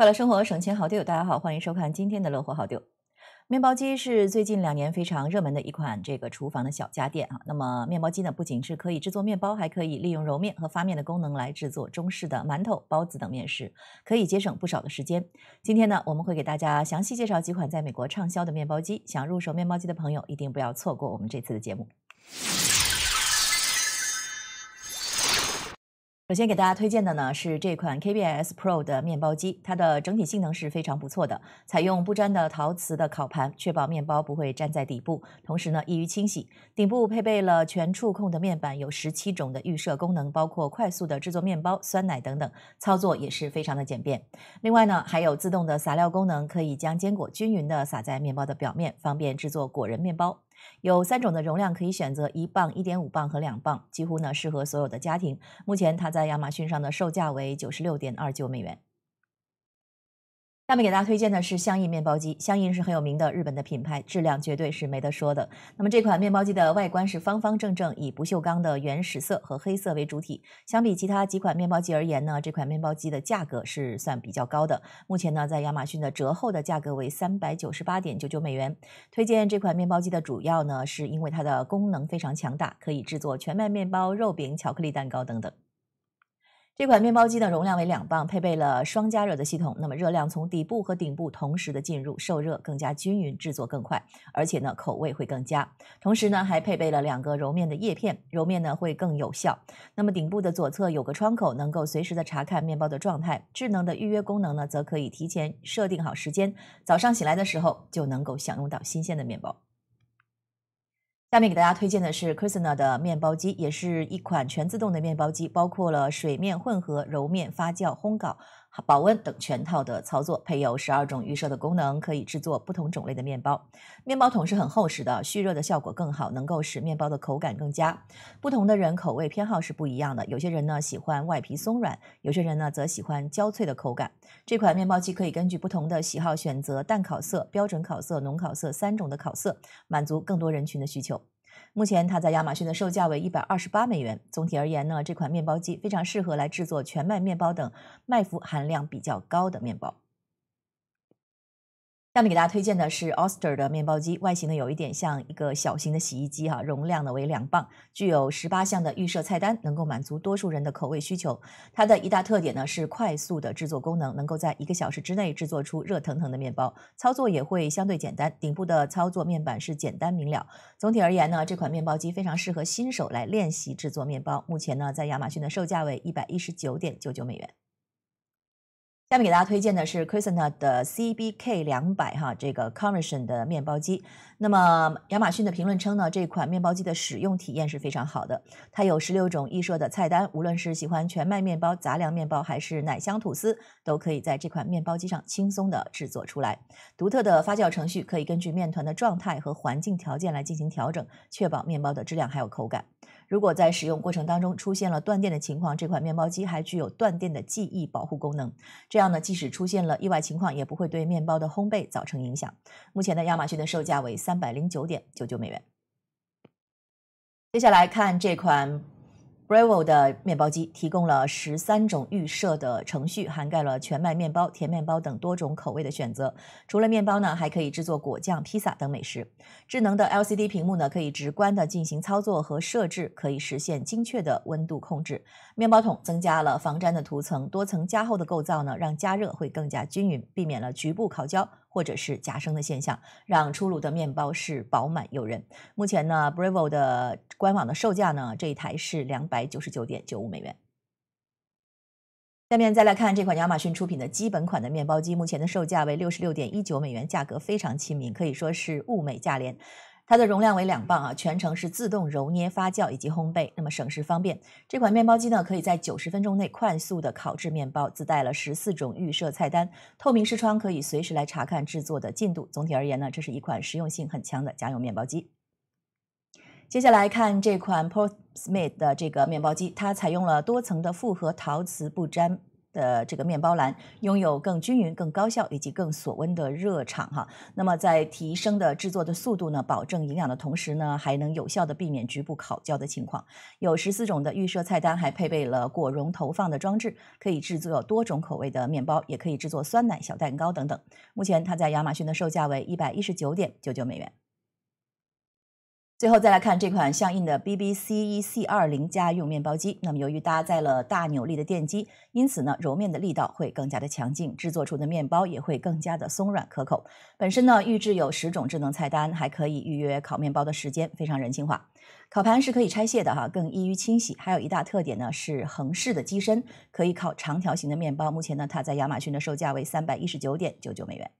快乐生活省钱好丢，大家好，欢迎收看今天的乐活好丢。面包机是最近两年非常热门的一款这个厨房的小家电啊。那么面包机呢，不仅是可以制作面包，还可以利用揉面和发面的功能来制作中式的馒头、包子等面食，可以节省不少的时间。今天呢，我们会给大家详细介绍几款在美国畅销的面包机，想入手面包机的朋友一定不要错过我们这次的节目。首先给大家推荐的呢是这款 KBS Pro 的面包机，它的整体性能是非常不错的。采用不粘的陶瓷的烤盘，确保面包不会粘在底部，同时呢易于清洗。顶部配备了全触控的面板，有十七种的预设功能，包括快速的制作面包、酸奶等等，操作也是非常的简便。另外呢还有自动的撒料功能，可以将坚果均匀的撒在面包的表面，方便制作果仁面包。有三种的容量可以选择：一磅、一点五磅和两磅，几乎呢适合所有的家庭。目前它在亚马逊上的售价为九十六点二九美元。下面给大家推荐的是相印面包机，相印是很有名的日本的品牌，质量绝对是没得说的。那么这款面包机的外观是方方正正，以不锈钢的原始色和黑色为主体。相比其他几款面包机而言呢，这款面包机的价格是算比较高的。目前呢，在亚马逊的折后的价格为三百九十八点九九美元。推荐这款面包机的主要呢，是因为它的功能非常强大，可以制作全麦面包、肉饼、巧克力蛋糕等等。这款面包机呢，容量为两磅，配备了双加热的系统。那么热量从底部和顶部同时的进入，受热更加均匀，制作更快，而且呢，口味会更佳。同时呢，还配备了两个揉面的叶片，揉面呢会更有效。那么顶部的左侧有个窗口，能够随时的查看面包的状态。智能的预约功能呢，则可以提前设定好时间，早上醒来的时候就能够享用到新鲜的面包。下面给大家推荐的是 Krisna 的面包机，也是一款全自动的面包机，包括了水面混合、揉面、发酵、烘烤。保温等全套的操作，配有十二种预设的功能，可以制作不同种类的面包。面包桶是很厚实的，蓄热的效果更好，能够使面包的口感更佳。不同的人口味偏好是不一样的，有些人呢喜欢外皮松软，有些人呢则喜欢焦脆的口感。这款面包机可以根据不同的喜好选择淡烤色、标准烤色、浓烤色三种的烤色，满足更多人群的需求。目前它在亚马逊的售价为一百二十八美元。总体而言呢，这款面包机非常适合来制作全麦面包等麦麸含量比较高的面包。下面给大家推荐的是 Oster 的面包机，外形呢有一点像一个小型的洗衣机哈，容量呢为两磅，具有十八项的预设菜单，能够满足多数人的口味需求。它的一大特点呢是快速的制作功能，能够在一个小时之内制作出热腾腾的面包，操作也会相对简单。顶部的操作面板是简单明了。总体而言呢，这款面包机非常适合新手来练习制作面包。目前呢，在亚马逊的售价为一百一十九点九九美元。下面给大家推荐的是 c r i s n a 的 CBK 两百哈，这个 c o n v e c s i o n 的面包机。那么，亚马逊的评论称呢，这款面包机的使用体验是非常好的。它有十六种预设的菜单，无论是喜欢全麦面包、杂粮面包，还是奶香吐司，都可以在这款面包机上轻松地制作出来。独特的发酵程序可以根据面团的状态和环境条件来进行调整，确保面包的质量还有口感。如果在使用过程当中出现了断电的情况，这款面包机还具有断电的记忆保护功能，这样呢，即使出现了意外情况，也不会对面包的烘焙造成影响。目前呢，亚马逊的售价为三。三百零九点九九美元。接下来看这款 Bravol 的面包机，提供了十三种预设的程序，涵盖了全麦面包、甜面包等多种口味的选择。除了面包呢，还可以制作果酱、披萨等美食。智能的 LCD 屏幕呢，可以直观的进行操作和设置，可以实现精确的温度控制。面包桶增加了防粘的涂层，多层加厚的构造呢，让加热会更加均匀，避免了局部烤焦。或者是夹生的现象，让出炉的面包是饱满诱人。目前呢，Bravo 的官网的售价呢，这一台是两百九十九点九五美元。下面再来看这款亚马逊出品的基本款的面包机，目前的售价为六十六点一九美元，价格非常亲民，可以说是物美价廉。它的容量为两磅啊，全程是自动揉捏、发酵以及烘焙，那么省时方便。这款面包机呢，可以在九十分钟内快速的烤制面包，自带了十四种预设菜单，透明视窗可以随时来查看制作的进度。总体而言呢，这是一款实用性很强的家用面包机。接下来看这款 p o r l Smith 的这个面包机，它采用了多层的复合陶瓷不粘。的这个面包篮拥有更均匀、更高效以及更锁温的热场哈。那么在提升的制作的速度呢，保证营养的同时呢，还能有效的避免局部烤焦的情况。有十四种的预设菜单，还配备了果蓉投放的装置，可以制作多种口味的面包，也可以制作酸奶、小蛋糕等等。目前它在亚马逊的售价为一百一十九点九九美元。最后再来看这款相应的 BBCE C 二零家用面包机。那么由于搭载了大扭力的电机，因此呢揉面的力道会更加的强劲，制作出的面包也会更加的松软可口。本身呢预置有十种智能菜单，还可以预约烤面包的时间，非常人性化。烤盘是可以拆卸的哈，更易于清洗。还有一大特点呢是横式的机身，可以烤长条形的面包。目前呢它在亚马逊的售价为三百一十九点九九美元。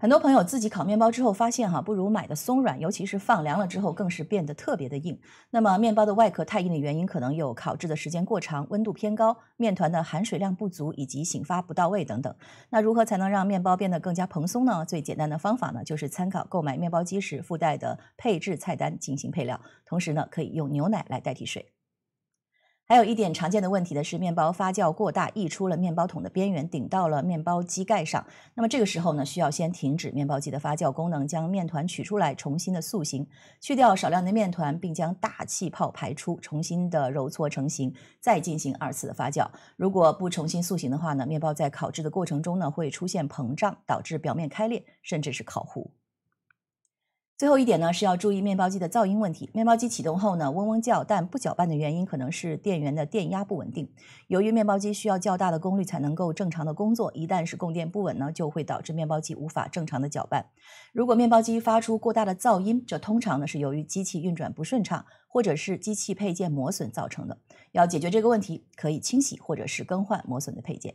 很多朋友自己烤面包之后发现哈，不如买的松软，尤其是放凉了之后，更是变得特别的硬。那么面包的外壳太硬的原因，可能有烤制的时间过长、温度偏高、面团的含水量不足以及醒发不到位等等。那如何才能让面包变得更加蓬松呢？最简单的方法呢，就是参考购买面包机时附带的配置菜单进行配料，同时呢，可以用牛奶来代替水。还有一点常见的问题的是，面包发酵过大，溢出了面包桶的边缘，顶到了面包机盖上。那么这个时候呢，需要先停止面包机的发酵功能，将面团取出来，重新的塑形，去掉少量的面团，并将大气泡排出，重新的揉搓成型，再进行二次的发酵。如果不重新塑形的话呢，面包在烤制的过程中呢，会出现膨胀，导致表面开裂，甚至是烤糊。最后一点呢，是要注意面包机的噪音问题。面包机启动后呢，嗡嗡叫，但不搅拌的原因可能是电源的电压不稳定。由于面包机需要较大的功率才能够正常的工作，一旦是供电不稳呢，就会导致面包机无法正常的搅拌。如果面包机发出过大的噪音，这通常呢是由于机器运转不顺畅，或者是机器配件磨损造成的。要解决这个问题，可以清洗或者是更换磨损的配件。